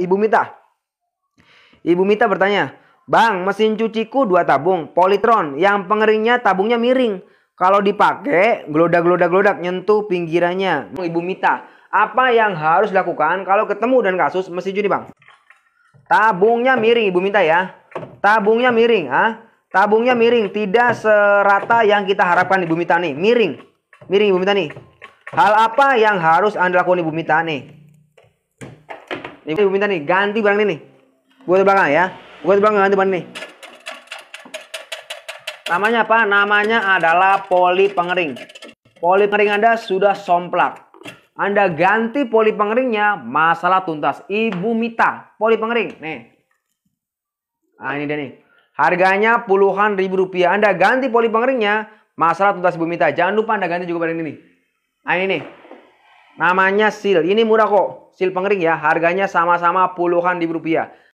Ibu Mita. Ibu Mita bertanya, Bang, mesin cuciku dua tabung, Politron, yang pengeringnya tabungnya miring. Kalau dipakai, gelodak-gelodak-gelodak nyentuh pinggirannya. Ibu Mita, apa yang harus dilakukan kalau ketemu dan kasus mesin cuci, Bang? Tabungnya miring, Ibu Mita ya. Tabungnya miring, ah. Tabungnya miring, tidak serata yang kita harapkan Ibu Mita nih. Miring. Miring Ibu Mita nih. Hal apa yang harus Anda lakukan Ibu Mita nih? Nih gue minta nih, ganti barang ini nih. Gue di belakang ya. Gue di belakang ganti barang ini. Namanya apa? Namanya adalah poli pengering. Poli pengering Anda sudah somplak. Anda ganti poli pengeringnya, masalah tuntas. Ibu Mita, poli pengering. Nih. Nah, ini dia nih. Harganya puluhan ribu rupiah. Anda ganti poli pengeringnya, masalah tuntas Ibu Mita. Jangan lupa Anda ganti juga barang ini Nah, ini nih. Namanya seal. Ini murah kok. Seal pengering ya. Harganya sama-sama puluhan ribu rupiah.